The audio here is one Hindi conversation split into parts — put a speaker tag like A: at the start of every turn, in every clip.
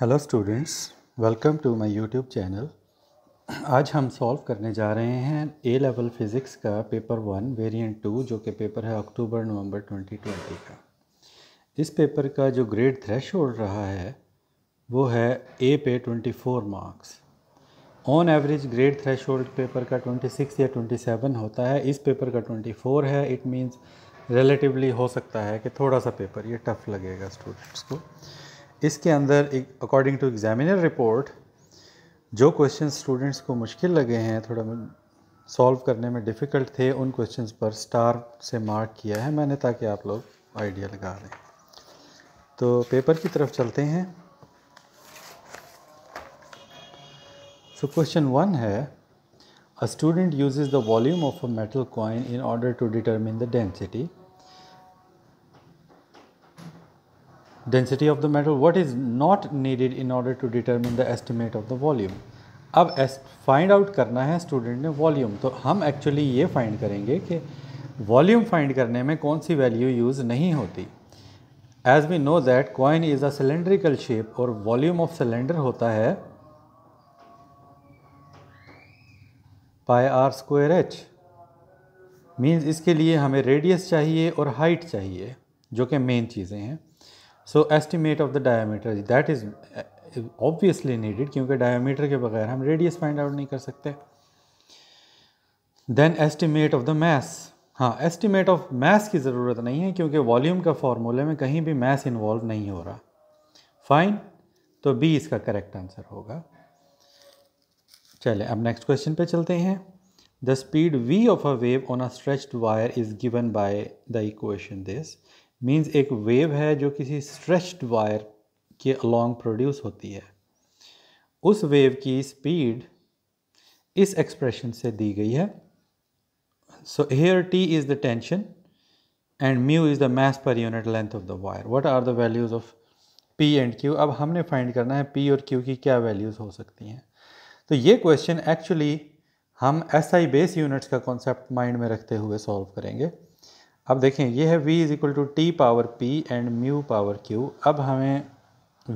A: hello students welcome to my YouTube channel आज हम सॉल्व करने जा रहे हैं ए लेवल फिज़िक्स का पेपर वन वेरिएंट टू जो कि पेपर है अक्टूबर नवंबर 2020 का इस पेपर का जो ग्रेड थ्रेश होल्ड रहा है वो है ए पे 24 marks on average grade threshold paper का 26 या 27 होता है इस पेपर का 24 है इट मीन्स रिलेटिवली हो सकता है कि थोड़ा सा पेपर ये टफ़ लगेगा स्टूडेंट्स को इसके अंदर एक अकॉर्डिंग टू एग्ज़ामिनर रिपोर्ट जो क्वेश्चन स्टूडेंट्स को मुश्किल लगे हैं थोड़ा सॉल्व करने में डिफ़िकल्ट थे उन क्वेश्चन पर स्टार से मार्क किया है मैंने ताकि आप लोग आइडिया लगा लें तो पेपर की तरफ चलते हैं सो क्वेश्चन वन है a student uses the volume of a metal coin in order to determine the density density of the metal what is not needed in order to determine the estimate of the volume अब फाइंड आउट करना है स्टूडेंट ने वॉल्यूम तो हम एक्चुअली ये फाइंड करेंगे कि वॉल्यूम फाइंड करने में कौन सी वैल्यू यूज़ नहीं होती as we know that coin is a cylindrical shape और वॉल्यूम ऑफ सिलेंडर होता है pi R square H means इसके लिए हमें रेडियस चाहिए और हाइट चाहिए जो कि मेन चीज़ें हैं so estimate of the diameter that is obviously needed क्योंकि डायमीटर के बगैर हम रेडियस फाइंड आउट नहीं कर सकते then estimate of the mass हाँ एस्टिमेट ऑफ मैस की ज़रूरत नहीं है क्योंकि वॉल्यूम का फॉर्मूले में कहीं भी मैस इन्वॉल्व नहीं हो रहा फाइन तो बी इसका करेक्ट आंसर होगा चले अब नेक्स्ट क्वेश्चन पे चलते हैं the speed V of a wave on a stretched wire is given by the equation this means एक वेव है जो किसी स्ट्रेच्ड वायर के अलोंग प्रोड्यूस होती है उस वेव की स्पीड इस एक्सप्रेशन से दी गई है so here T is the tension and mu is the mass per unit length of the wire what are the values of P and Q अब हमने फाइंड करना है पी और क्यू की क्या वैल्यूज हो सकती हैं तो ये क्वेश्चन एक्चुअली हम एस आई बेस यूनिट्स का कॉन्सेप्ट माइंड में रखते हुए सॉल्व करेंगे अब देखें ये है V is equal to T power P and mu power Q अब हमें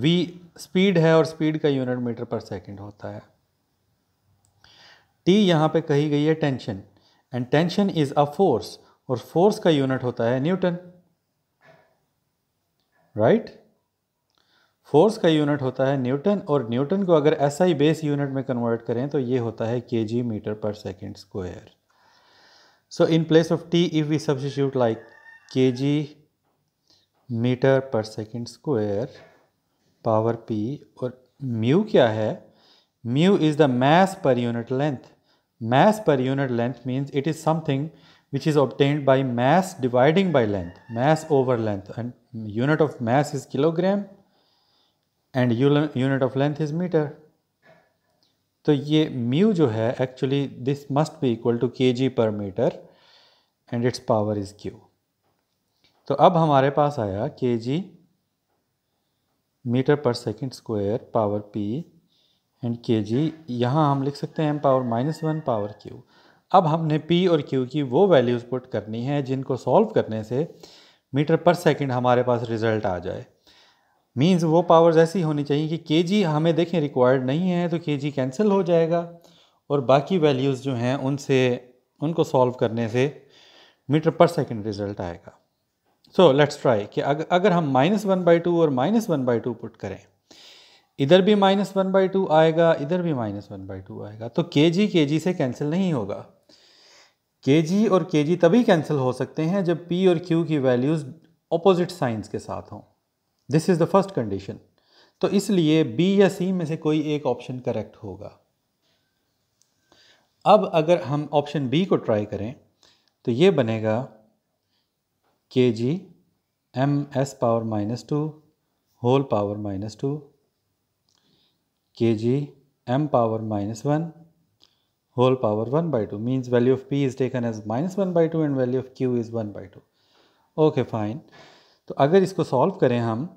A: वी स्पीड है और स्पीड का यूनिट मीटर पर सेकंड होता है टी यहाँ पे कही गई है tension and tension is a force और फोर्स का यूनिट होता है न्यूटन राइट फोर्स का यूनिट होता है न्यूटन और न्यूटन को अगर एसआई बेस यूनिट में कन्वर्ट करें तो ये होता है KG metre per second square So in place of t if we substitute like kg meter per second square power p or mu क्या है mu is the mass per unit length mass per unit length means it is something which is obtained by mass dividing by length mass over length and unit of mass is kilogram and unit of length is meter तो ये म्यू जो है actually this must be equal to K G per metre and its power is Q तो अब हमारे पास आया K G metre per second square power P and K G यहाँ हम लिख सकते हैं M power minus one power Q अब हमने पी और क्यू की वो वैल्यूज़ पुट करनी है जिनको सॉल्व करने से मीटर पर सेकंड हमारे पास रिज़ल्ट आ जाए मीन्स वो पावर्स ऐसी होनी चाहिए कि के जी हमें देखें रिक्वायर्ड नहीं है तो के जी कैंसिल हो जाएगा और बाकी वैल्यूज़ जो हैं उनसे उनको सॉल्व करने से मीटर पर सेकेंड रिज़ल्ट आएगा सो लेट्स ट्राई कि अगर अगर हम माइनस वन बाई टू और minus one by two put करें इधर भी माइनस वन बाई टू आएगा इधर भी माइनस वन बाई टू आएगा तो के जी के जी से कैंसिल नहीं होगा के जी और के जी तभी कैंसिल हो सकते हैं जब पी और क्यू की वैल्यूज़ अपोजिट साइंस के साथ हों this is the first condition तो इसलिए बी या सी में से कोई एक ऑप्शन करेक्ट होगा अब अगर हम ऑप्शन बी को ट्राई करें तो ये बनेगा K G M S power minus two whole power minus two K G M power minus one whole power one by two means value of P is taken as minus one by two and value of Q is one by two okay fine तो अगर इसको सॉल्व करें हम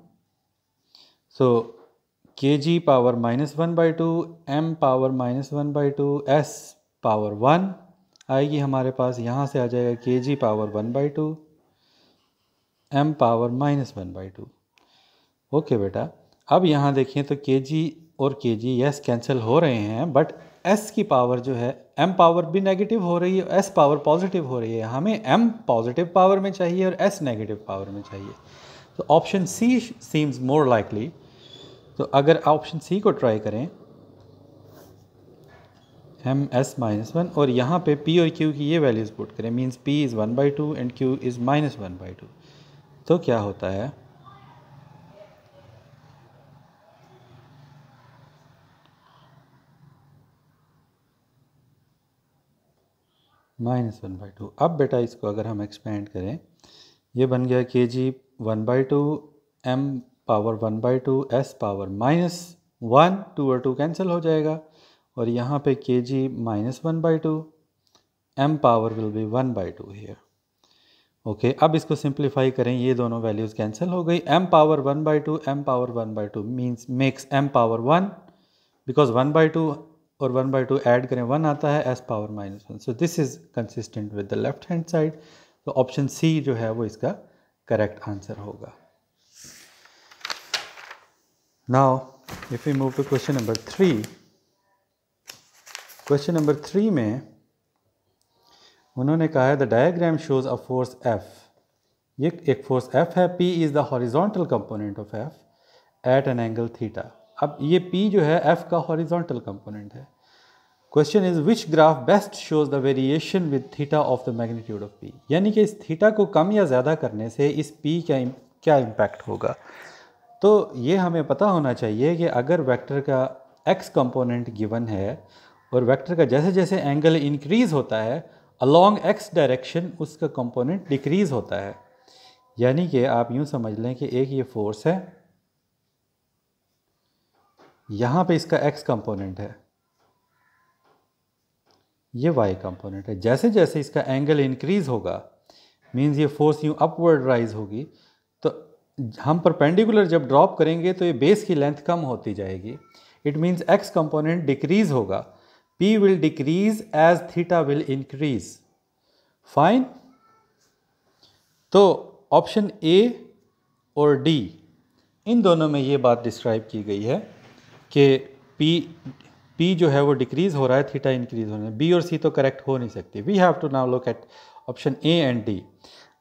A: so K G power minus one by two M power minus one by two S power one आएगी हमारे पास यहाँ से आ जाएगा K G power one by two M power minus one by two okay बेटा अब यहाँ देखें तो के जी और के जी यस कैंसिल हो रहे हैं बट एस की पावर जो है एम पावर भी नेगेटिव हो रही है एस पावर पॉजिटिव हो रही है हमें एम पॉजिटिव पावर में चाहिए और एस नेगेटिव पावर में चाहिए तो option C seems more likely तो अगर ऑप्शन सी को ट्राई करें एम एस माइनस वन और यहाँ पे पी और क्यू की ये वैल्यूज़ पुट करें means P is one by two and Q is minus one by two तो क्या होता है माइनस वन बाई टू अब बेटा इसको अगर हम एक्सपेंड करें ये बन गया K G one by two M power one by two S power minus one two और टू कैंसिल हो जाएगा और यहाँ पे K G minus one by two M power will be one by two here okay अब इसको सिंप्लीफाई करें ये दोनों वैल्यूज़ कैंसिल हो गई M power one by two M power one by two means makes M power one because one by two और वन बाई टू एड करें वन आता है S power minus one so this is consistent with the left hand side तो ऑप्शन सी जो है वो इसका करेक्ट आंसर होगा now if you move to question number three question number three में उन्होंने कहा है the diagram shows a force F ये एक फोर्स एफ है P is the horizontal component of F at an angle theta अब ये P जो है F का हॉरिजॉन्टल कंपोनेंट है question is which graph best shows the variation with theta of the magnitude of P यानी कि इस थीटा को कम या ज़्यादा करने से इस पी का क्या इम्पैक्ट होगा तो ये हमें पता होना चाहिए कि अगर वेक्टर का एक्स कंपोनेंट गिवन है और वेक्टर का जैसे जैसे एंगल इंक्रीज़ होता है अलॉन्ग एक्स डायरेक्शन उसका कंपोनेंट डिक्रीज़ होता है यानी कि आप यूँ समझ लें कि एक ये फोर्स है यहाँ पे इसका एक्स कंपोनेंट है ये वाई कंपोनेंट है जैसे जैसे इसका एंगल इंक्रीज होगा मीन्स ये फोर्स यूँ अपवर्ड राइज होगी तो हम परपेंडिकुलर जब ड्रॉप करेंगे तो ये बेस की लेंथ कम होती जाएगी it means X component decrease होगा p will decrease as theta will increase fine तो ऑप्शन ए और डी इन दोनों में ये बात डिस्क्राइब की गई है कि पी पी जो है वो डिक्रीज़ हो रहा है थीटा इंक्रीज़ हो रहा है बी और सी तो करेक्ट हो नहीं सकती we have to now look at option A and D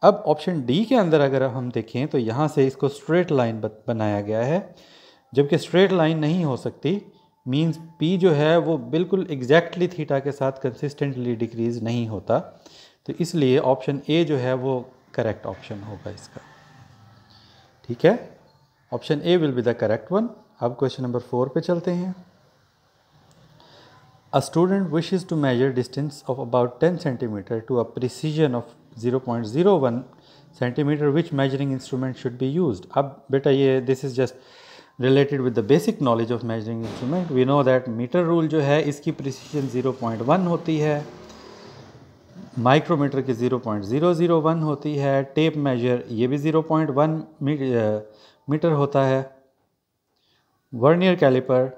A: अब ऑप्शन डी के अंदर अगर हम देखें तो यहाँ से इसको स्ट्रेट लाइन बनाया गया है जबकि स्ट्रेट लाइन नहीं हो सकती मीन्स पी जो है वो बिल्कुल एग्जैक्टली थीटा के साथ कंसिस्टेंटली डिक्रीज़ नहीं होता तो इसलिए ऑप्शन ए जो है वो करेक्ट ऑप्शन होगा इसका ठीक है option A will be the correct one अब क्वेश्चन नंबर फोर पे चलते हैं a student wishes to measure distance of about ten centimetre to a precision of zero point zero one centimetre which measuring instrument should be use अब बेटा ये this is just related with the basic knowledge of measuring instrument we know that metre rule जो है इसकी प्रिसीजन ज़ीरो पॉइंट वन होती है माइक्रोमीटर की zero point zero zero one होती है टेप मेजर ये भी ज़ीरो पॉइंट वन मीटर होता है vernier caliper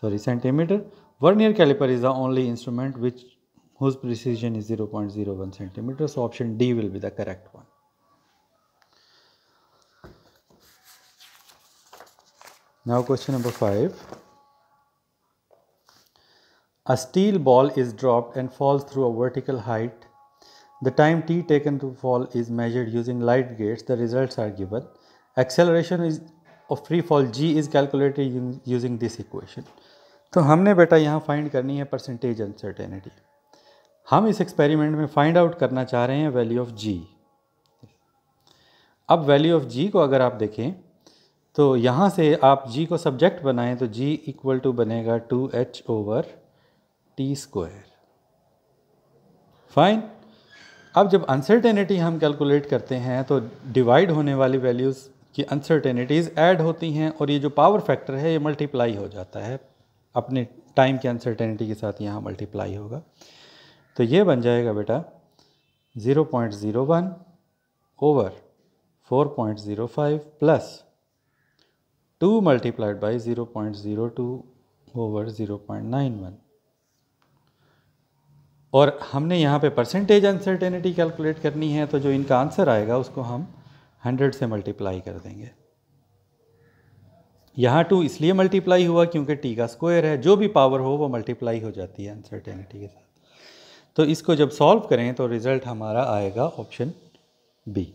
A: sorry centimeter vernier caliper is the only instrument which whose precision is 0.01 centimeter so option d will be the correct one now question number 5 a steel ball is dropped and falls through a vertical height the time t taken to fall is measured using light gates the results are given acceleration is और free fall G is calculated using this equation तो हमने बेटा यहाँ फाइंड करनी है परसेंटेज अनसर्टेनिटी हम इस एक्सपेरिमेंट में फाइंड आउट करना चाह रहे हैं वैल्यू ऑफ जी अब वैल्यू ऑफ जी को अगर आप देखें तो यहाँ से आप जी को सब्जेक्ट बनाएं तो जी इक्वल टू बनेगा two H over T square fine अब जब अनसर्टेनिटी हम कैलकुलेट करते हैं तो डिवाइड होने वाली वैल्यूज़ कि अनसर्टेनिटीज़ ऐड होती हैं और ये जो पावर फैक्टर है ये मल्टीप्लाई हो जाता है अपने टाइम की अनसर्टेनिटी के साथ यहाँ मल्टीप्लाई होगा तो ये बन जाएगा बेटा 0.01 over 4.05 plus 2 multiplied by 0.02 over 0.91 और हमने यहाँ पे परसेंटेज अनसर्टेनिटी कैलकुलेट करनी है तो जो इनका आंसर आएगा उसको हम हंड्रेड से मल्टीप्लाई कर देंगे यहाँ टू इसलिए मल्टीप्लाई हुआ क्योंकि टी का स्क्वायर है जो भी पावर हो वो मल्टीप्लाई हो जाती है अनसर्टेनिटी के साथ तो इसको जब सॉल्व करें तो रिज़ल्ट हमारा आएगा ऑप्शन बी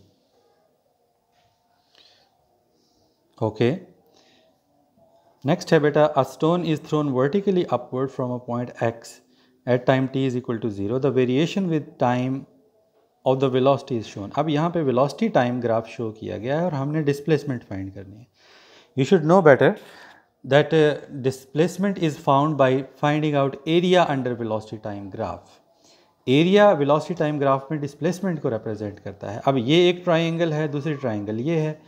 A: ओके नेक्स्ट है बेटा a stone is thrown vertically upward from a point X at time T is equal to zero the variation with time of the velocity is shown अब यहाँ पे वेलोसिटी टाइम ग्राफ शो किया गया है और हमने डिस्प्लेसमेंट फाइंड करनी है you should know better that displacement is found by finding out area under velocity time graph area velocity time graph में डिस्प्लेसमेंट को रिप्रेजेंट करता है अब ये एक ट्राइंगल है दूसरी ट्राइंगल ये है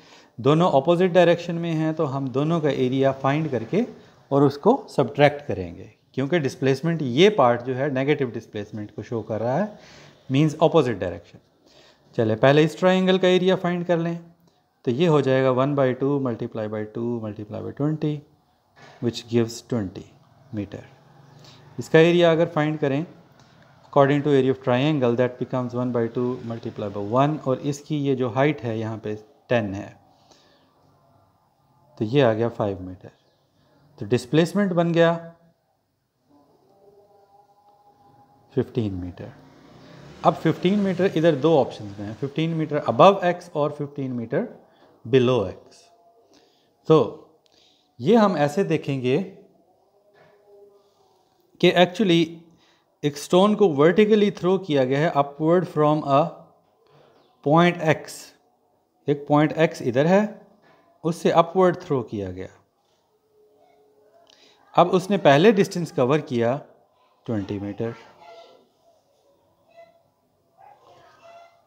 A: दोनों अपोजिट डायरेक्शन में हैं तो हम दोनों का एरिया फाइंड करके और उसको सब्ट्रैक्ट करेंगे क्योंकि डिस्प्लेसमेंट ये पार्ट जो है नेगेटिव डिस्प्लेसमेंट को शो कर रहा है मीन्स अपोजिट डायरेक्शन चले पहले इस ट्राइंगल का एरिया फाइंड कर लें तो ये हो जाएगा one by two multiply by two multiply by twenty which gives twenty metre इसका एरिया अगर फाइंड करें according to area of triangle that becomes one by two multiply by one और इसकी ये जो हाइट है यहाँ पे टेन है तो ये आ गया फाइव मीटर तो डिस्प्लेसमेंट बन गया फिफ्टीन मीटर अब 15 मीटर इधर दो ऑप्शन हैं 15 मीटर अबव एक्स और 15 मीटर बिलो एक्स तो ये हम ऐसे देखेंगे कि एक्चुअली एक स्टोन को वर्टिकली थ्रो किया गया है upward from a point X एक पॉइंट एक्स इधर है उससे अपवर्ड थ्रो किया गया अब उसने पहले डिस्टेंस कवर किया 20 मीटर